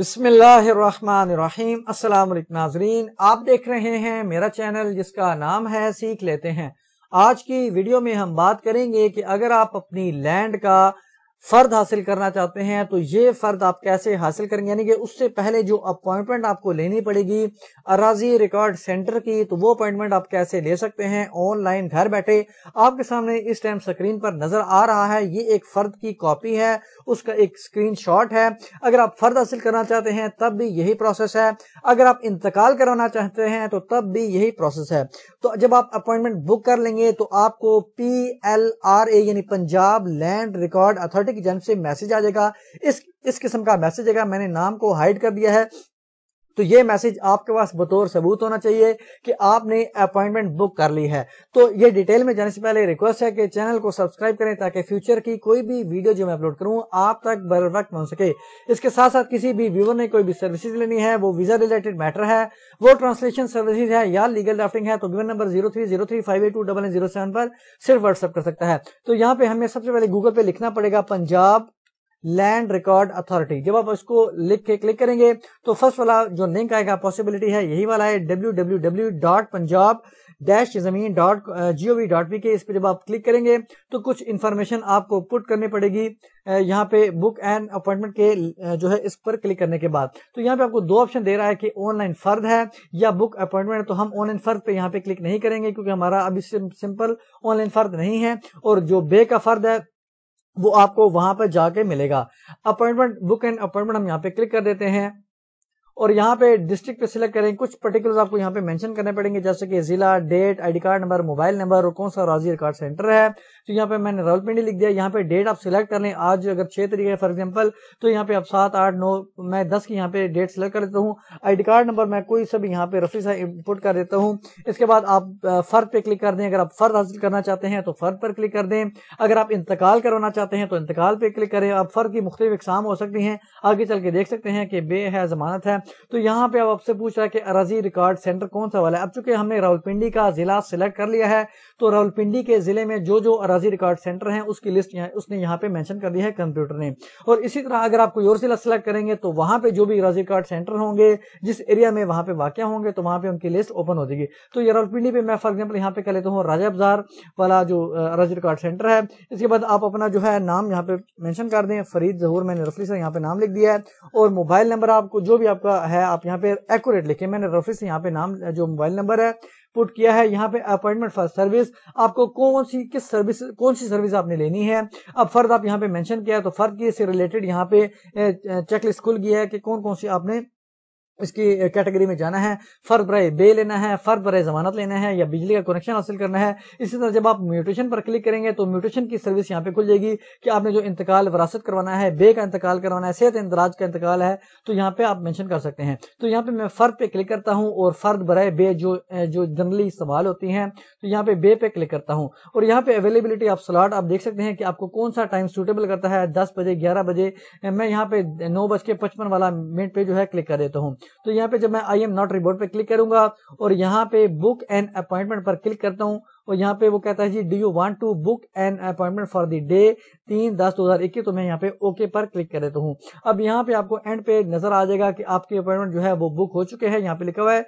बिसमीम अस्सलाम नाजरीन आप देख रहे हैं मेरा चैनल जिसका नाम है सीख लेते हैं आज की वीडियो में हम बात करेंगे कि अगर आप अपनी लैंड का फर्द हासिल करना चाहते हैं तो ये फर्द आप कैसे हासिल करेंगे यानी कि उससे पहले जो अपॉइंटमेंट आपको लेनी पड़ेगी अराजी रिकॉर्ड सेंटर की तो वो अपॉइंटमेंट आप कैसे ले सकते हैं ऑनलाइन घर बैठे आपके सामने इस टाइम स्क्रीन पर नजर आ रहा है ये एक फर्द की कॉपी है उसका एक स्क्रीन है अगर आप फर्द हासिल करना चाहते हैं तब भी यही प्रोसेस है अगर आप इंतकाल करवाना चाहते हैं तो तब भी यही प्रोसेस है तो जब आप अपॉइंटमेंट बुक कर लेंगे तो आपको पी एल आर ए यानी पंजाब लैंड रिकॉर्ड अथॉरिटी की जन से मैसेज आ जाएगा इस इस किस्म का मैसेज आएगा मैंने नाम को हाइड कर दिया है तो ये मैसेज आपके पास बतौर सबूत होना चाहिए कि आपने अपॉइंटमेंट बुक कर ली है तो ये डिटेल में जाने से पहले रिक्वेस्ट है कि चैनल को सब्सक्राइब करें ताकि फ्यूचर की कोई भी वीडियो जो मैं अपलोड करूं आप तक बर वक्त पहुंच सके इसके साथ साथ किसी भी व्यूवर ने कोई भी सर्विसेज लेनी है वो वीजा रिलेटेड मैटर है वो ट्रांसलेशन सर्विसेज है या लीगल ड्राफ्टिंग है तो given number zero three zero three five eight two double zero seven पर सिर्फ व्हाट्सअप कर सकता है तो यहाँ पे हमें सबसे पहले गूगल पे लिखना पड़ेगा पंजाब लैंड रिकॉर्ड अथॉरिटी जब आप इसको लिख के क्लिक करेंगे तो फर्स्ट वाला जो लिंक आएगा पॉसिबिलिटी है यही वाला है W W W dot Punjab dash zameen dot gov dot P K इस पर जब आप क्लिक करेंगे तो कुछ इन्फॉर्मेशन आपको पुट करनी पड़ेगी यहाँ पे बुक एंड अपॉइंटमेंट के जो है इस पर क्लिक करने के बाद तो यहाँ पे आपको दो ऑप्शन दे रहा है कि ऑनलाइन फर्द है या बुक अपॉइंटमेंट तो हम ऑनलाइन फर्द पे यहाँ पे क्लिक नहीं करेंगे क्योंकि हमारा अभी सिंपल ऑनलाइन फर्द नहीं है और जो बे का फर्द है वो आपको वहां पर जाके मिलेगा अपॉइंटमेंट बुक एंड अपॉइंटमेंट हम यहाँ पे क्लिक कर देते हैं और यहाँ पे डिस्ट्रिक्ट पे सिलेक्ट करें कुछ पर्टिकुलर आपको यहाँ पे मेंशन करने पड़ेंगे जैसे कि जिला date ID card number mobile number और कौन सा राजी रिकॉर्ड सेंटर है तो यहाँ पे मैंने रावलपिंडी लिख दिया यहाँ पे डेट आप सिलेक्ट कर लें आज अगर छह तरीके है फॉर एग्जाम्पल तो यहाँ पे आप सात आठ नौ मैं दस की यहाँ पे डेट सिलेक्ट कर देता हूँ आईडी कार्ड नंबर मैं कोई सब यहाँ पे रफी सा इनपुट कर देता हूँ इसके बाद आप फर्द पे क्लिक कर दें अगर आप फर्द हासिल करना चाहते हैं तो फर्द पर क्लिक कर दें अगर आप इंतकाल करवाना चाहते हैं तो इंतकाल पे क्लिक करें आप फर्द की मुख्तलिफ इकसाम हो सकती है आगे चल के देख सकते हैं कि बे है जमानत है तो यहाँ पे अब आपसे पूछ रहा है कि अराजी रिकॉर्ड सेंटर कौन सा वाला है अब चूंकि हमने रावलपिंडी का जिला सिलेक्ट कर लिया है तो रावलपिंडी के जिले में जो जो अराजी रिकॉर्ड सेंटर है उसकी लिस्ट यहाँ उसने यहाँ पे मैंशन कर दिया है कंप्यूटर ने और इसी तरह अगर आप कोई और जिला सिलेक्ट करेंगे तो वहां पर जो भी अराजी रिकॉर्ड सेंटर होंगे जिस एरिया में वहां पर वाक्य होंगे तो वहां पर उनकी लिस्ट ओपन हो जाएगी तो ये रावलपिंडी पे मैं फॉर एग्जाम्पल यहाँ पे कर लेता हूँ राजा बाजार वाला जो अराजी रिकॉर्ड सेंटर है इसके बाद आप अपना जो है नाम यहाँ पे मैंशन कर दें फरीद जहूर मैंने रफली से यहाँ पे नाम लिख दिया है और मोबाइल नंबर आपको जो भी आपका का है आप यहाँ पे एक्यूरेट लिखे मैंने रफी से यहाँ पे नाम जो मोबाइल नंबर है पुट किया है यहाँ पे अपॉइंटमेंट फॉर सर्विस आपको कौन सी किस सर्विस कौन सी सर्विस आपने लेनी है अब फर्द आप यहाँ पे मेंशन किया है तो फर्द से रिलेटेड यहाँ पे चेकलिस्ट खुल गया है कि कौन कौन सी आपने इसकी कैटेगरी में जाना है फर्द बर बे लेना है फर्द बर जमानत लेना है या बिजली का कनेक्शन हासिल करना है इसी तरह जब आप म्यूटेशन पर क्लिक करेंगे तो म्यूटेशन की सर्विस यहाँ पे खुल जाएगी कि आपने जो इंतकाल वरासत करवाना है बे का इंतकाल करवाना है सेहत इंदराज का इंतकाल है तो यहाँ पे आप मैंशन कर सकते हैं तो यहाँ पे मैं फर्द पे क्लिक करता हूँ और फर्द बर बे जो जो जनरली इस्तेमाल होती है तो यहाँ पे बे पे क्लिक करता हूँ और यहाँ पे अवेलेबिलिटी ऑफ स्लॉट आप देख सकते हैं कि आपको कौन सा टाइम सुटेबल करता है दस बजे ग्यारह बजे मैं यहाँ पे नौ बज के पचपन वाला मिनट पे जो है क्लिक कर देता हूँ तो यहाँ पे जब मैं आई एम नॉट रिबोर्ट पे क्लिक करूंगा और यहाँ पे बुक एंड अपॉइंटमेंट पर क्लिक करता हूँ और यहाँ पे वो कहता है जी do you want to book an appointment for the day तीन दस दो हजार इक्कीस तो मैं यहाँ पे ओके पर क्लिक कर देता हूँ अब यहाँ पे आपको एंड पे नजर आ जाएगा कि आपकी अपॉइंटमेंट जो है वो बुक हो चुके हैं यहाँ पे लिखा हुआ है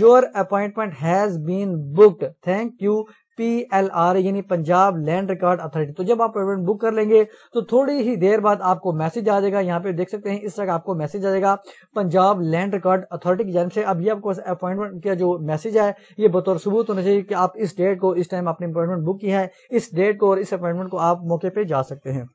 your appointment has been booked thank you P L R यानी पंजाब लैंड रिकॉर्ड अथॉरिटी तो जब आप अपॉइंटमेंट बुक कर लेंगे तो थोड़ी ही देर बाद आपको मैसेज आ जाएगा यहाँ पे देख सकते हैं इस तरह आपको मैसेज आ जाएगा पंजाब लैंड रिकॉर्ड अथॉरिटी की जान से अब ये आपको अपॉइंटमेंट का जो मैसेज है ये बतौर सबूत होना चाहिए कि आप इस डेट को इस टाइम आपने अपॉइंटमेंट बुक किया है इस डेट को और इस अपॉइंटमेंट को आप मौके पर जा सकते हैं